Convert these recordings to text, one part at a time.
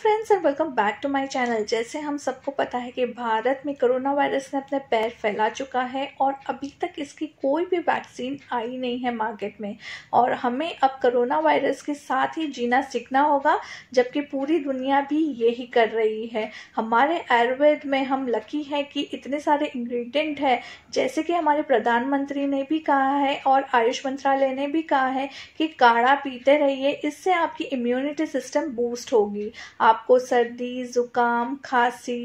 friends and welcome back to my channel जैसे हम सबको पता है कि भारत में कोरोना वायरस ने अपने पैर फैला चुका है और अभी तक इसकी कोई भी वैक्सीन आई नहीं है मार्केट में और हमें अब कोरोना वायरस के साथ ही जीना सीखना होगा जबकि पूरी दुनिया भी यही कर रही है हमारे आयुर्वेद में हम लकी हैं कि इतने सारे इन्ग्रीडियंट है जैसे कि हमारे प्रधानमंत्री ने भी कहा है और आयुष मंत्रालय ने भी कहा है कि काढ़ा पीते रहिए इससे आपकी इम्यूनिटी सिस्टम बूस्ट होगी आपको सर्दी ज़ुकाम खांसी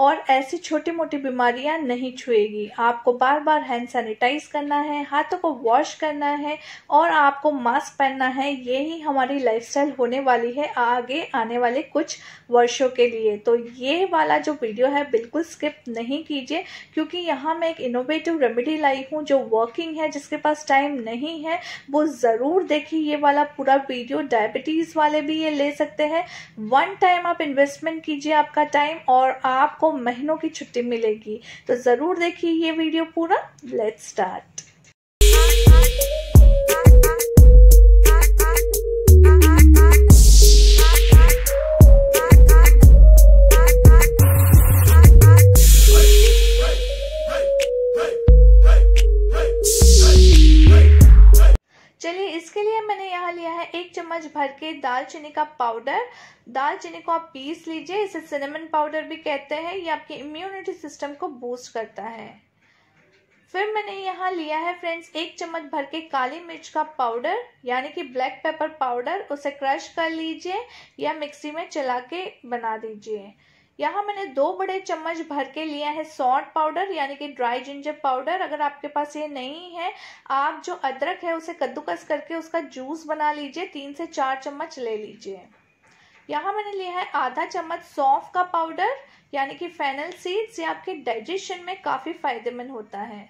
और ऐसी छोटी मोटी बीमारियां नहीं छुएगी आपको बार बार हैंड सैनिटाइज करना है हाथों को वॉश करना है और आपको मास्क पहनना है यही हमारी लाइफस्टाइल होने वाली है आगे आने वाले कुछ वर्षों के लिए तो ये वाला जो वीडियो है बिल्कुल स्किप नहीं कीजिए क्योंकि यहाँ मैं एक इनोवेटिव रेमेडी लाई हूँ जो वर्किंग है जिसके पास टाइम नहीं है वो ज़रूर देखिए ये वाला पूरा वीडियो डायबिटीज़ वाले भी ये ले सकते हैं वन टाइम आप इन्वेस्टमेंट कीजिए आपका टाइम और आपको महीनों की छुट्टी मिलेगी तो ज़रूर देखिए ये वीडियो पूरा लेट स्टार्ट के दालचीनी का पाउडर दालचीनी को आप पीस लीजिए इसे सिनेमन पाउडर भी कहते हैं ये आपके इम्यूनिटी सिस्टम को बूस्ट करता है फिर मैंने यहाँ लिया है फ्रेंड्स एक चम्मच भर के काली मिर्च का पाउडर यानी कि ब्लैक पेपर पाउडर उसे क्रश कर लीजिए या मिक्सी में चला के बना दीजिए यहाँ मैंने दो बड़े चम्मच भर के लिया है सॉल्ट पाउडर यानी कि ड्राई जिंजर पाउडर अगर आपके पास ये नहीं है आप जो अदरक है उसे कद्दूकस करके उसका जूस बना लीजिए तीन से चार चम्मच ले लीजिए यहाँ मैंने लिया है आधा चम्मच सौंफ का पाउडर यानी कि फेनल सीड्स ये आपके डाइजेशन में काफ़ी फायदेमंद होता है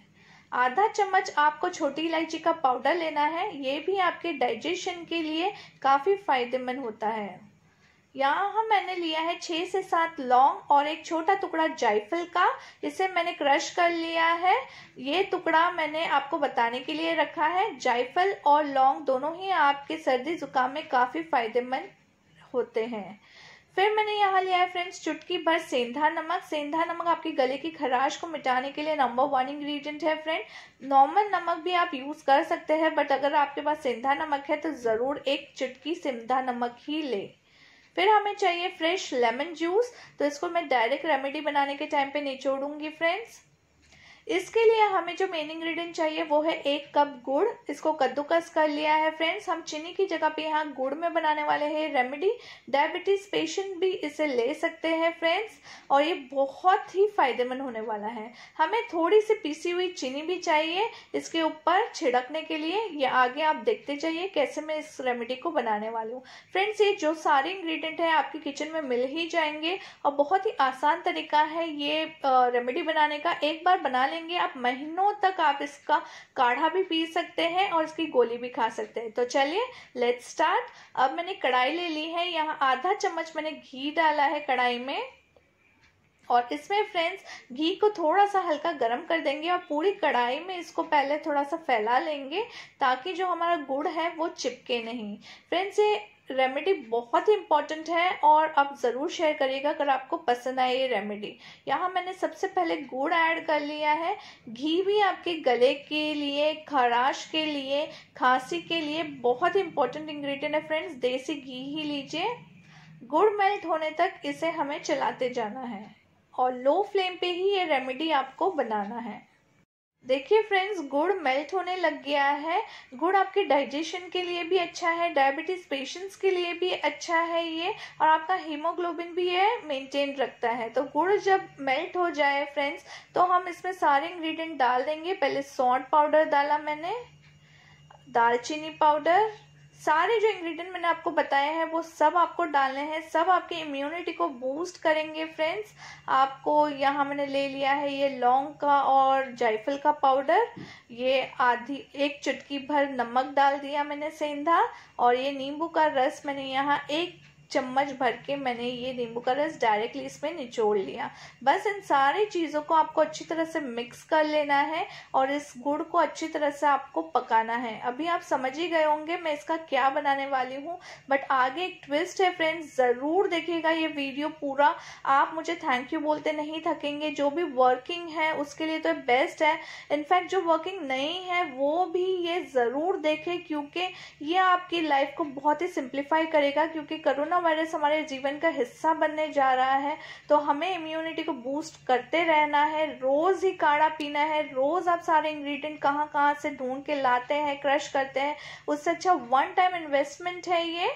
आधा चम्मच आपको छोटी इलायची का पाउडर लेना है ये भी आपके डाइजेशन के लिए काफ़ी फायदेमंद होता है यहाँ हम मैंने लिया है छह से सात लौंग और एक छोटा टुकड़ा जायफल का जिसे मैंने क्रश कर लिया है ये टुकड़ा मैंने आपको बताने के लिए रखा है जायफल और लौंग दोनों ही आपके सर्दी जुकाम में काफ़ी फायदेमंद होते हैं फिर मैंने यहाँ लिया है फ्रेंड्स चुटकी भर सेंधा नमक सेंधा नमक आपके गले की खराश को मिटाने के लिए नंबर वन इंग्रेडिएंट है फ्रेंड नॉर्मल नमक भी आप यूज़ कर सकते हैं बट अगर आपके पास सेंधा नमक है तो ज़रूर एक चुटकी सेंधा नमक ही लें फिर हमें चाहिए फ्रेश लेमन जूस तो इसको मैं डायरेक्ट रेमेडी बनाने के टाइम पे निचोड़ूंगी फ्रेंड्स इसके लिए हमें जो मेन इंग्रेडिएंट चाहिए वो है एक कप गुड़ इसको कद्दूकस कर लिया है फ्रेंड्स हम चीनी की जगह पे यहाँ गुड़ में बनाने वाले हैं रेमेडी डायबिटीज पेशेंट भी इसे ले सकते हैं फ्रेंड्स और ये बहुत ही फायदेमंद होने वाला है हमें थोड़ी सी पीसी हुई चीनी भी चाहिए इसके ऊपर छिड़कने के लिए ये आगे आप देखते जाइए कैसे मैं इस रेमेडी को बनाने वाली हूँ फ्रेंड्स ये जो सारे इंग्रीडियंट है आपके किचन में मिल ही जाएंगे और बहुत ही आसान तरीका है ये रेमेडी बनाने का एक बार बना करेंगे आप महीनों तक आप इसका काढ़ा भी पी सकते हैं और इसकी गोली भी खा सकते हैं तो चलिए लेट स्टार्ट अब मैंने कढ़ाई ले ली है यहाँ आधा चम्मच मैंने घी डाला है कढ़ाई में और इसमें फ्रेंड्स घी को थोड़ा सा हल्का गर्म कर देंगे और पूरी कढ़ाई में इसको पहले थोड़ा सा फैला लेंगे ताकि जो हमारा गुड़ है वो चिपके नहीं फ्रेंड्स ये रेमेडी बहुत ही इम्पॉर्टेंट है और आप ज़रूर शेयर करिएगा अगर आपको पसंद आए ये रेमेडी यहाँ मैंने सबसे पहले गुड़ ऐड कर लिया है घी भी आपके गले के लिए खराश के लिए खांसी के लिए बहुत ही इम्पॉर्टेंट इंग्रेडिएंट है फ्रेंड्स देसी घी ही लीजिए गुड़ मेल्ट होने तक इसे हमें चलाते जाना है और लो फ्लेम पे ही ये रेमेडी आपको बनाना है देखिए फ्रेंड्स गुड़ मेल्ट होने लग गया है गुड़ आपके डाइजेशन के लिए भी अच्छा है डायबिटीज पेशेंट्स के लिए भी अच्छा है ये और आपका हीमोग्लोबिन भी ये मेंटेन रखता है तो गुड़ जब मेल्ट हो जाए फ्रेंड्स तो हम इसमें सारे इंग्रेडिएंट डाल देंगे पहले सौंठ पाउडर डाला मैंने दालचीनी पाउडर सारे जो इंग्रेडिएंट मैंने आपको बताया है वो सब आपको डालने हैं सब आपके इम्यूनिटी को बूस्ट करेंगे फ्रेंड्स आपको यहाँ मैंने ले लिया है ये लौंग का और जायफल का पाउडर ये आधी एक चुटकी भर नमक डाल दिया मैंने सेंधा और ये नींबू का रस मैंने यहाँ एक चम्मच भर के मैंने ये नींबू का रस डायरेक्टली इसमें निचोड़ लिया बस इन सारी चीज़ों को आपको अच्छी तरह से मिक्स कर लेना है और इस गुड़ को अच्छी तरह से आपको पकाना है अभी आप समझ ही गए होंगे मैं इसका क्या बनाने वाली हूँ बट आगे एक ट्विस्ट है फ्रेंड्स ज़रूर देखिएगा ये वीडियो पूरा आप मुझे थैंक यू बोलते नहीं थकेंगे जो भी वर्किंग है उसके लिए तो बेस्ट है इनफैक्ट जो वर्किंग नहीं है वो भी ये ज़रूर देखें क्योंकि ये आपकी लाइफ को बहुत ही सिंप्लीफाई करेगा क्योंकि करोना कोरोना वायरस हमारे जीवन का हिस्सा बनने जा रहा है तो हमें इम्यूनिटी को बूस्ट करते रहना है रोज़ ही काढ़ा पीना है रोज़ आप सारे इंग्रेडिएंट कहाँ कहाँ से ढूंढ के लाते हैं क्रश करते हैं उससे अच्छा वन टाइम इन्वेस्टमेंट है ये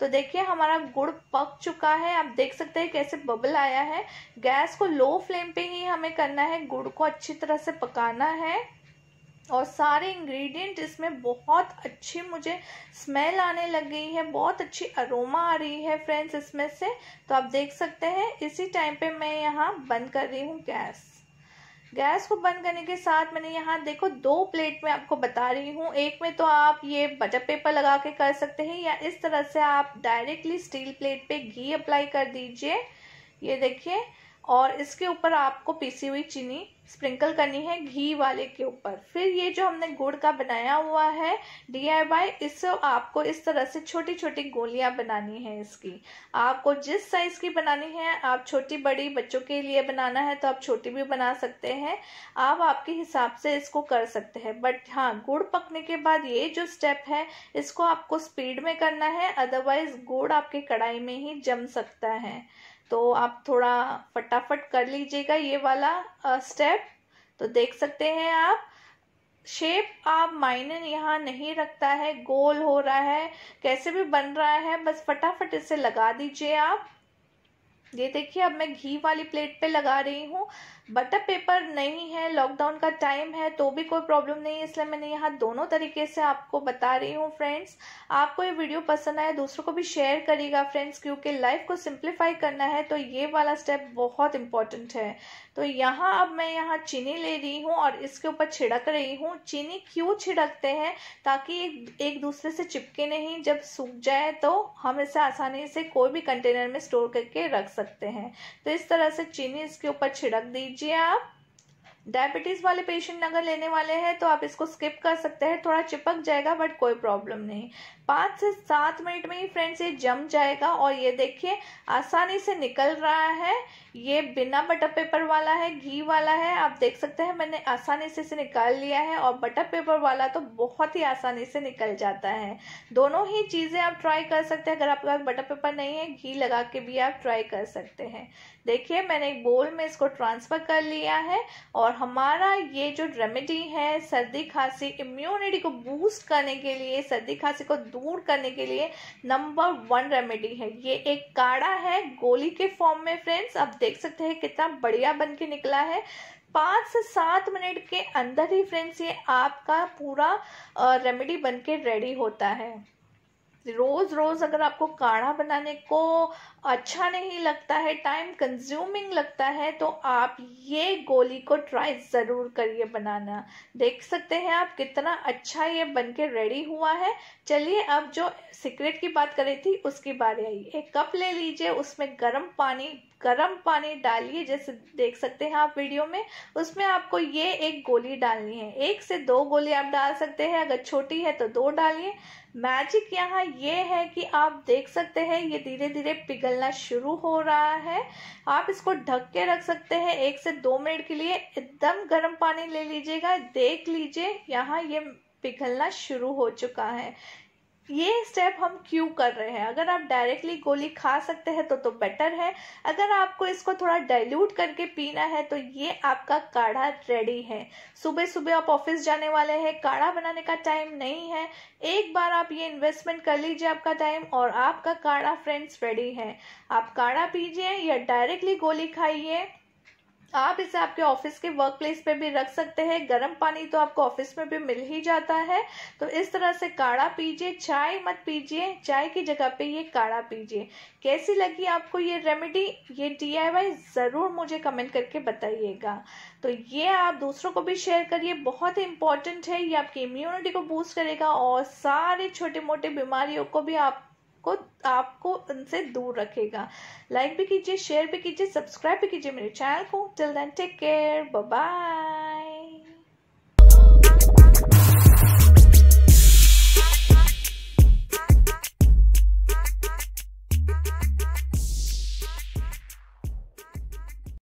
तो देखिए हमारा गुड़ पक चुका है आप देख सकते हैं कैसे बबल आया है गैस को लो फ्लेम पे ही हमें करना है गुड़ को अच्छी तरह से पकाना है और सारे इंग्रेडिएंट इसमें बहुत अच्छी मुझे स्मेल आने लग गई है बहुत अच्छी अरोमा आ रही है फ्रेंड्स इसमें से तो आप देख सकते हैं इसी टाइम पे मैं यहाँ बंद कर रही हूँ गैस गैस को बंद करने के साथ मैंने यहाँ देखो दो प्लेट में आपको बता रही हूँ एक में तो आप ये बटर पेपर लगा के कर सकते हैं या इस तरह से आप डायरेक्टली स्टील प्लेट पे घी अप्लाई कर दीजिए ये देखिए और इसके ऊपर आपको पीसी हुई चीनी स्प्रिंकल करनी है घी वाले के ऊपर फिर ये जो हमने गुड़ का बनाया हुआ है डी आई इससे आपको इस तरह से छोटी छोटी गोलियां बनानी है इसकी आपको जिस साइज की बनानी है आप छोटी बड़ी बच्चों के लिए बनाना है तो आप छोटी भी बना सकते हैं आप आपके हिसाब से इसको कर सकते हैं बट हाँ गुड़ पकने के बाद ये जो स्टेप है इसको आपको स्पीड में करना है अदरवाइज गुड़ आपके कढ़ाई में ही जम सकता है तो आप थोड़ा फटाफट कर लीजिएगा ये वाला स्टेप तो देख सकते हैं आप शेप आप मायने यहाँ नहीं रखता है गोल हो रहा है कैसे भी बन रहा है बस फटाफट इसे लगा दीजिए आप ये देखिए अब मैं घी वाली प्लेट पे लगा रही हूँ बटर पेपर नहीं है लॉकडाउन का टाइम है तो भी कोई प्रॉब्लम नहीं है इसलिए मैंने यहाँ दोनों तरीके से आपको बता रही हूँ फ्रेंड्स आपको ये वीडियो पसंद आए दूसरों को भी शेयर करिएगा फ्रेंड्स क्योंकि लाइफ को सिंप्लीफाई करना है तो ये वाला स्टेप बहुत इंपॉर्टेंट है तो यहाँ अब मैं यहाँ चीनी ले रही हूँ और इसके ऊपर छिड़क रही हूँ चीनी क्यों छिड़कते हैं ताकि एक, एक दूसरे से चिपके नहीं जब सूख जाए तो हम इसे आसानी से कोई भी कंटेनर में स्टोर करके रख सकते हैं तो इस तरह से चीनी इसके ऊपर छिड़क दीजिए लीजिए आप डायबिटीज़ वाले पेशेंट अगर लेने वाले हैं तो आप इसको स्किप कर सकते हैं थोड़ा चिपक जाएगा बट कोई प्रॉब्लम नहीं पाँच से सात मिनट में ही फ्रेंड्स ये जम जाएगा और ये देखिए आसानी से निकल रहा है ये बिना बटर पेपर वाला है घी वाला है आप देख सकते हैं मैंने आसानी से इसे निकाल लिया है और बटर पेपर वाला तो बहुत ही आसानी से निकल जाता है दोनों ही चीज़ें आप ट्राई कर सकते हैं अगर आपके पास बटर पेपर नहीं है घी लगा के भी आप ट्राई कर सकते हैं देखिए मैंने एक बोल में इसको ट्रांसफ़र कर लिया है और हमारा ये जो रेमेडी है सर्दी खांसी इम्यूनिटी को बूस्ट करने के लिए सर्दी खांसी को दूर दूर करने के लिए नंबर वन रेमेडी है ये एक काढ़ा है गोली के फॉर्म में फ्रेंड्स आप देख सकते हैं कितना बढ़िया बन के निकला है पाँच से सात मिनट के अंदर ही फ्रेंड्स ये आपका पूरा रेमेडी बन के रेडी होता है रोज़ रोज़ अगर आपको काढ़ा बनाने को अच्छा नहीं लगता है टाइम कंज्यूमिंग लगता है तो आप ये गोली को ट्राई ज़रूर करिए बनाना देख सकते हैं आप कितना अच्छा ये बन के रेडी हुआ है चलिए अब जो सीक्रेट की बात करी थी उसकी बारी आई एक कप ले लीजिए उसमें गर्म पानी गर्म पानी डालिए जैसे देख सकते हैं आप वीडियो में उसमें आपको ये एक गोली डालनी है एक से दो गोली आप डाल सकते हैं अगर छोटी है तो दो डालिए मैजिक यहाँ ये है कि आप देख सकते हैं ये धीरे धीरे पिघलना शुरू हो रहा है आप इसको ढक के रख सकते हैं एक से दो मिनट के लिए एकदम गर्म पानी ले लीजिएगा देख लीजिए यहाँ ये पिघलना शुरू हो चुका है ये स्टेप हम क्यों कर रहे हैं अगर आप डायरेक्टली गोली खा सकते हैं तो तो बेटर है अगर आपको इसको थोड़ा डाइल्यूट करके पीना है तो ये आपका काढ़ा रेडी है सुबह सुबह आप ऑफिस जाने वाले हैं काढ़ा बनाने का टाइम नहीं है एक बार आप ये इन्वेस्टमेंट कर लीजिए आपका टाइम और आपका काढ़ा फ्रेंड्स रेडी है आप काढ़ा पीजिए या डायरेक्टली गोली खाइए आप इसे आपके ऑफिस के वर्क प्लेस पर भी रख सकते हैं गर्म पानी तो आपको ऑफिस में भी मिल ही जाता है तो इस तरह से काढ़ा पीजिए चाय मत पीजिए चाय की जगह पे ये काढ़ा पीजिए कैसी लगी आपको ये रेमेडी ये डी ज़रूर मुझे कमेंट करके बताइएगा तो ये आप दूसरों को भी शेयर करिए बहुत ही इंपॉर्टेंट है ये आपकी इम्यूनिटी को बूस्ट करेगा और सारे छोटे मोटे बीमारियों को भी आप को आपको उनसे दूर रखेगा लाइक भी कीजिए शेयर भी कीजिए सब्सक्राइब भी कीजिए मेरे चैनल को till then take care bye